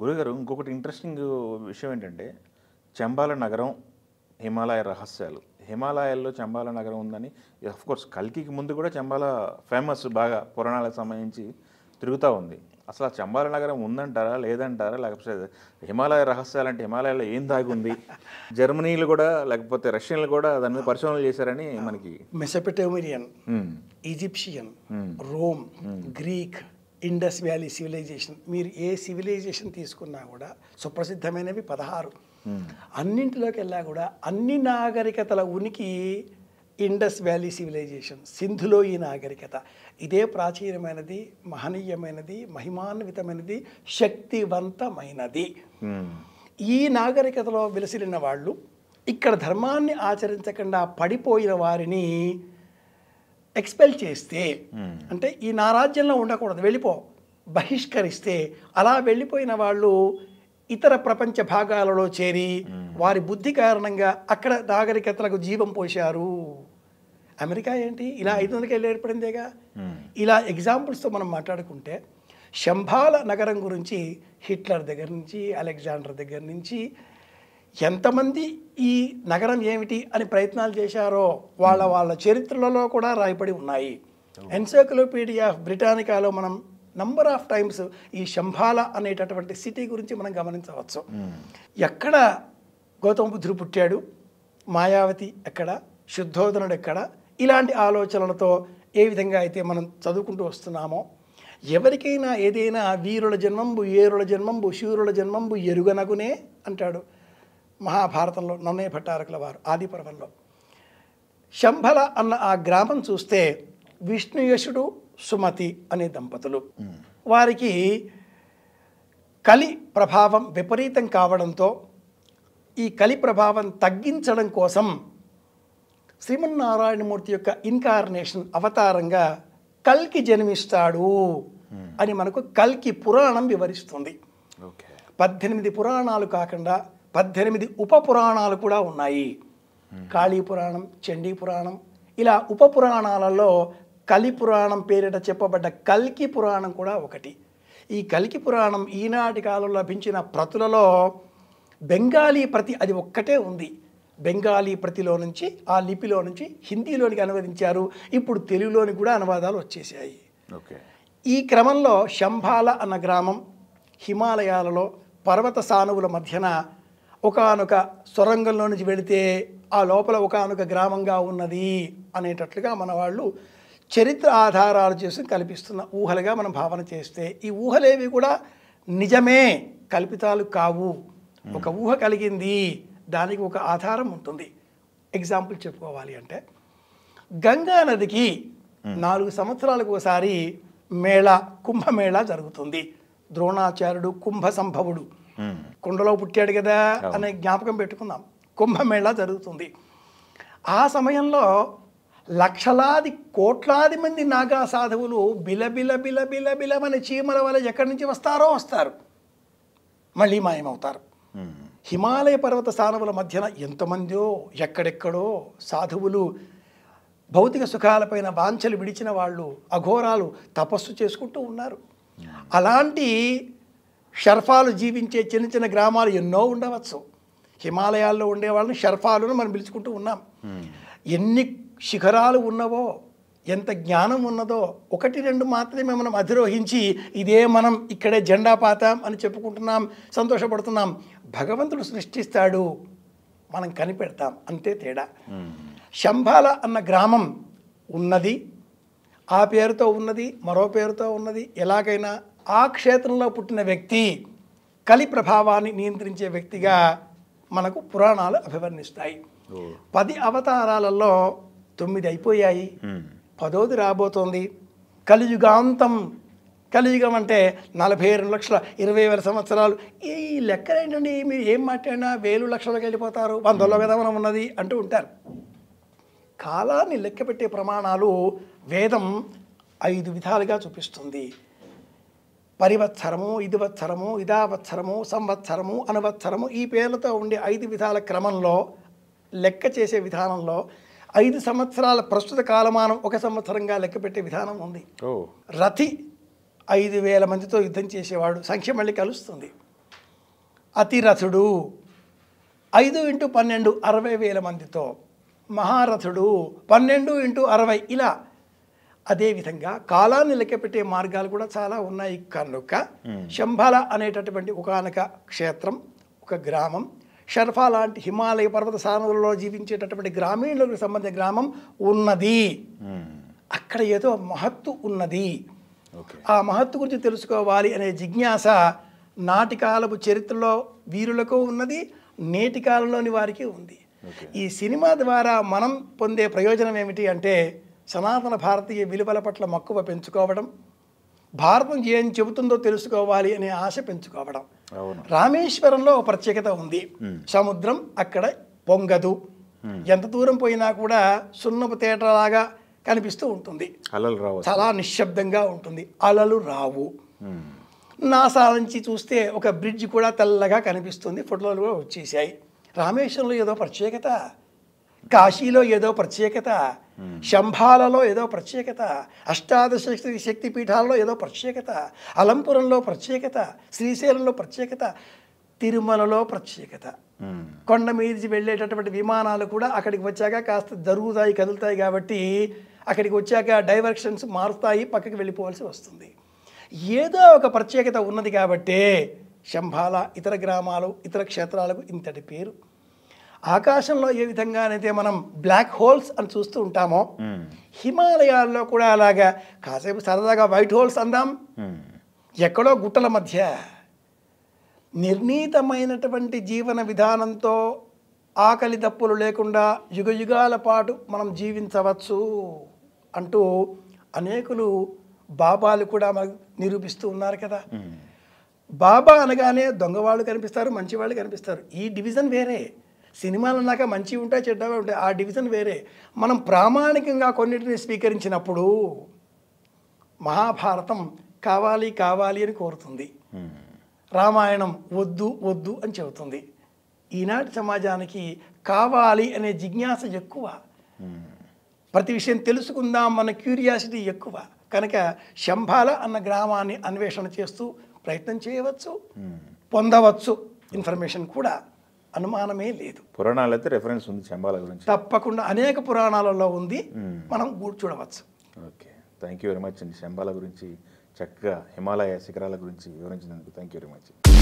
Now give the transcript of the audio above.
గురుగారు ఇంకొకటి ఇంట్రెస్టింగ్ విషయం ఏంటంటే చెంబాల నగరం హిమాలయ రహస్యాలు హిమాలయాల్లో చెంబాల నగరం ఉందని కోర్స్ కల్కికి ముందు కూడా చెంబాల ఫేమస్ బాగా పురాణాలకు సంబంధించి తిరుగుతూ ఉంది అసలు ఆ చెంబాల నగరం ఉందంటారా లేదంటారా లేకపోతే హిమాలయ రహస్యాలు అంటే హిమాలయాల్లో ఏం దాగుంది జర్మనీలు కూడా లేకపోతే రష్యన్లు కూడా దాని మీద పరిశోధనలు చేశారని మనకి Mesopotamian Egyptian Rome Greek Indus valley civilization మీరు ఏ సివిలైజేషన్ తీసుకున్నా కూడా సుప్రసిద్ధమైనవి పదహారు hmm. అన్నింటిలోకి వెళ్ళా కూడా అన్ని నాగరికతల ఉనికి ఇండస్ వ్యాలీ సివిలైజేషన్ సింధులో ఈ నాగరికత ఇదే ప్రాచీనమైనది మహనీయమైనది మహిమాన్వితమైనది శక్తివంతమైనది hmm. ఈ నాగరికతలో విలసిలిన వాళ్ళు ఇక్కడ ధర్మాన్ని ఆచరించకుండా పడిపోయిన వారిని ఎక్స్పెల్ చేస్తే hmm. అంటే ఈ నా రాజ్యంలో ఉండకూడదు వెళ్ళిపో బహిష్కరిస్తే అలా వెళ్ళిపోయిన వాళ్ళు ఇతర ప్రపంచ భాగాలలో చేరి hmm. వారి బుద్ధి కారణంగా అక్కడ నాగరికతలకు జీవం పోశారు అమెరికా ఏంటి ఇలా hmm. ఐదు వందలకి వెళ్ళి ఏర్పడిందేగా ఇలా ఎగ్జాంపుల్స్తో మనం మాట్లాడుకుంటే శంభాల నగరం గురించి హిట్లర్ దగ్గర నుంచి అలెగ్జాండర్ దగ్గర నుంచి ఎంతమంది ఈ నగరం ఏమిటి అని ప్రయత్నాలు చేశారో వాళ్ళ hmm. వాళ్ళ చరిత్రలలో కూడా రాయబడి ఉన్నాయి ఎన్సైక్లోపీడియా బ్రిటానికాలో మనం నంబర్ ఆఫ్ టైమ్స్ ఈ శంభాల అనేటటువంటి సిటీ గురించి మనం గమనించవచ్చు hmm. ఎక్కడ గౌతమ బుద్ధుడు పుట్టాడు మాయావతి ఎక్కడ శుద్ధోధనుడు ఎక్కడ ఇలాంటి ఆలోచనలతో ఏ విధంగా అయితే మనం చదువుకుంటూ వస్తున్నామో ఎవరికైనా ఏదైనా వీరుల జన్మంబు ఏరుల జన్మంబు శూరుల జన్మంబు ఎరుగనగునే అంటాడు మహాభారతంలో నన్నయ్య భట్టారకుల వారు ఆదిపర్వంలో శంభల అన్న ఆ గ్రామం చూస్తే విష్ణుయశుడు సుమతి అనే దంపతులు వారికి కలి ప్రభావం విపరీతం కావడంతో ఈ కలి ప్రభావం తగ్గించడం కోసం శ్రీమన్నారాయణమూర్తి యొక్క ఇన్కార్నేషన్ అవతారంగా కల్కి జన్మిస్తాడు అని మనకు కల్కి పురాణం వివరిస్తుంది పద్దెనిమిది పురాణాలు కాకుండా పద్దెనిమిది ఉప పురాణాలు కూడా ఉన్నాయి కాళీ పురాణం చండీ పురాణం ఇలా ఉప పురాణాలలో కలి పురాణం పేరిట చెప్పబడ్డ కల్కి పురాణం కూడా ఒకటి ఈ కలికి పురాణం ఈనాటి కాలంలో లభించిన ప్రతులలో బెంగాలీ ప్రతి అది ఒక్కటే ఉంది బెంగాలీ ప్రతిలో నుంచి ఆ లిపిలో నుంచి హిందీలోనికి అనువదించారు ఇప్పుడు తెలుగులోని కూడా అనువాదాలు వచ్చేసాయి ఈ క్రమంలో శంభాల అన్న గ్రామం హిమాలయాలలో పర్వత సానువుల మధ్యన ఒకనొక సొరంగంలో నుంచి వెళితే ఆ లోపల ఒకనొక గ్రామంగా ఉన్నది అనేటట్లుగా మన వాళ్ళు చరిత్ర ఆధారాలు చేసి కల్పిస్తున్న ఊహలుగా మనం భావన చేస్తే ఈ ఊహలేవి కూడా నిజమే కల్పితాలు కావు ఒక ఊహ కలిగింది దానికి ఒక ఆధారం ఉంటుంది ఎగ్జాంపుల్ చెప్పుకోవాలి అంటే గంగా నదికి నాలుగు సంవత్సరాలకు ఒకసారి మేళ కుంభమేళ జరుగుతుంది ద్రోణాచార్యుడు కుంభ సంభవుడు కుండలో పుట్టాడు కదా అనే జ్ఞాపకం పెట్టుకుందాం కుంభమేళా జరుగుతుంది ఆ సమయంలో లక్షలాది కోట్లాది మంది నాగా సాధువులు బిలబిల బిల బిల బిలమని చీమల వల్ల ఎక్కడి నుంచి వస్తారో వస్తారు మళ్ళీ మాయమవుతారు హిమాలయ పర్వత స్థానముల మధ్యన ఎంతమందో ఎక్కడెక్కడో సాధువులు భౌతిక సుఖాలపైన వాంఛలు విడిచిన వాళ్ళు అఘోరాలు తపస్సు చేసుకుంటూ ఉన్నారు అలాంటి షర్ఫాలు జీవించే చిన్న చిన్న గ్రామాలు ఎన్నో ఉండవచ్చు హిమాలయాల్లో ఉండే వాళ్ళని షర్ఫాలను మనం పిలుచుకుంటూ ఉన్నాం hmm. ఎన్ని శిఖరాలు ఉన్నవో ఎంత జ్ఞానం ఉన్నదో ఒకటి రెండు మాత్రమే మనం అధిరోహించి ఇదే మనం ఇక్కడే జెండా పాతాం అని చెప్పుకుంటున్నాం సంతోషపడుతున్నాం భగవంతుడు సృష్టిస్తాడు మనం కనిపెడతాం అంతే తేడా hmm. శంభాల అన్న గ్రామం ఉన్నది ఆ పేరుతో ఉన్నది మరో పేరుతో ఉన్నది ఎలాగైనా ఆ క్షేత్రంలో పుట్టిన వ్యక్తి కలి ప్రభావాన్ని నియంత్రించే వ్యక్తిగా మనకు పురాణాలు అభివర్ణిస్తాయి పది అవతారాలలో తొమ్మిది అయిపోయాయి పదోది రాబోతోంది కలియుగాంతం కలియుగం అంటే నలభై రెండు లక్షల ఇరవై వేల సంవత్సరాలు ఈ లెక్క ఏంటండి మీరు ఏం మాట్లాడినా వేలు లక్షలకు వెళ్ళిపోతారు వందల్లో విధమనం ఉన్నది అంటూ ఉంటారు కాలాన్ని లెక్కపెట్టే ప్రమాణాలు వేదం ఐదు విధాలుగా చూపిస్తుంది పరివత్సరము ఇదివత్సరము ఇదావత్సరము సంవత్సరము అనువత్సరము ఈ పేర్లతో ఉండే ఐదు విధాల క్రమంలో లెక్క చేసే విధానంలో ఐదు సంవత్సరాల ప్రస్తుత కాలమానం ఒక సంవత్సరంగా లెక్కపెట్టే విధానం ఉంది రథి ఐదు వేల మందితో యుద్ధం చేసేవాడు సంఖ్య మళ్ళీ కలుస్తుంది అతిరథుడు ఐదు ఇంటూ పన్నెండు అరవై వేల మందితో మహారథుడు పన్నెండు ఇంటూ అరవై ఇలా అదేవిధంగా కాలాన్ని లెక్కపెట్టే మార్గాలు కూడా చాలా ఉన్నాయి కనుక శంభాల అనేటటువంటి ఒకనొక క్షేత్రం ఒక గ్రామం షర్ఫా లాంటి హిమాలయ పర్వత స్థానంలో జీవించేటటువంటి గ్రామీణులకు సంబంధించిన గ్రామం ఉన్నది అక్కడ ఏదో మహత్తు ఉన్నది ఆ మహత్తు గురించి తెలుసుకోవాలి అనే జిజ్ఞాస నాటి కాలపు చరిత్రలో వీరులకు ఉన్నది నేటి కాలంలోని వారికి ఉంది ఈ సినిమా ద్వారా మనం పొందే ప్రయోజనం ఏమిటి అంటే సనాతన భారతీయ విలువల పట్ల మక్కువ పెంచుకోవడం భారతం ఏం చెబుతుందో తెలుసుకోవాలి అనే ఆశ పెంచుకోవడం రామేశ్వరంలో ఒక ప్రత్యేకత ఉంది సముద్రం అక్కడ పొంగదు ఎంత దూరం పోయినా కూడా సున్నపు తేటలాగా కనిపిస్తూ ఉంటుంది అలలు రావు చాలా నిశ్శబ్దంగా ఉంటుంది అలలు రావు నాసా నుంచి చూస్తే ఒక బ్రిడ్జ్ కూడా తెల్లగా కనిపిస్తుంది ఫోటోలు కూడా వచ్చేసాయి రామేశ్వరంలో ఏదో ప్రత్యేకత కాశీలో ఏదో ప్రత్యేకత శంభాలలో ఏదో ప్రత్యేకత అష్టాదశ శక్తి పీఠాలలో ఏదో ప్రత్యేకత అలంపురంలో ప్రత్యేకత శ్రీశైలంలో ప్రత్యేకత తిరుమలలో ప్రత్యేకత కొండ మీదికి వెళ్ళేటటువంటి విమానాలు కూడా అక్కడికి వచ్చాక కాస్త జరుగుతాయి కదులుతాయి కాబట్టి అక్కడికి వచ్చాక డైవర్షన్స్ మారుతాయి పక్కకి వెళ్ళిపోవాల్సి వస్తుంది ఏదో ఒక ప్రత్యేకత ఉన్నది కాబట్టే శంభాల ఇతర గ్రామాలు ఇతర క్షేత్రాలకు ఇంతటి పేరు ఆకాశంలో ఏ విధంగానైతే మనం బ్లాక్ హోల్స్ అని చూస్తూ ఉంటామో హిమాలయాల్లో కూడా అలాగా కాసేపు సరదాగా వైట్ హోల్స్ అందాం ఎక్కడో గుట్టల మధ్య నిర్ణీతమైనటువంటి జీవన విధానంతో ఆకలి తప్పులు లేకుండా యుగ యుగాల పాటు మనం జీవించవచ్చు అంటూ అనేకులు బాబాలు కూడా మనకు నిరూపిస్తూ ఉన్నారు కదా బాబా అనగానే దొంగవాళ్ళు కనిపిస్తారు మంచివాళ్ళు కనిపిస్తారు ఈ డివిజన్ వేరే సినిమాలు అన్నాక మంచివి ఉంటాయి చెడ్డవి ఉంటాయి ఆ డివిజన్ వేరే మనం ప్రామాణికంగా కొన్నిటిని స్వీకరించినప్పుడు మహాభారతం కావాలి కావాలి అని కోరుతుంది రామాయణం వద్దు వద్దు అని చెబుతుంది ఈనాటి సమాజానికి కావాలి అనే జిజ్ఞాస ఎక్కువ ప్రతి విషయం తెలుసుకుందాం మన క్యూరియాసిటీ ఎక్కువ కనుక శంభాల అన్న గ్రామాన్ని అన్వేషణ చేస్తూ ప్రయత్నం చేయవచ్చు పొందవచ్చు ఇన్ఫర్మేషన్ కూడా అనుమానమే లేదు పురాణాలు అయితే రెఫరెన్స్ ఉంది చంబాల గురించి తప్పకుండా అనేక పురాణాలలో ఉంది hmm. మనం చూడవచ్చు okay thank you very much అండి శంబాల గురించి చక్కగా హిమాలయ శిఖరాల గురించి వివరించినందుకు థ్యాంక్ యూ వెరీ మచ్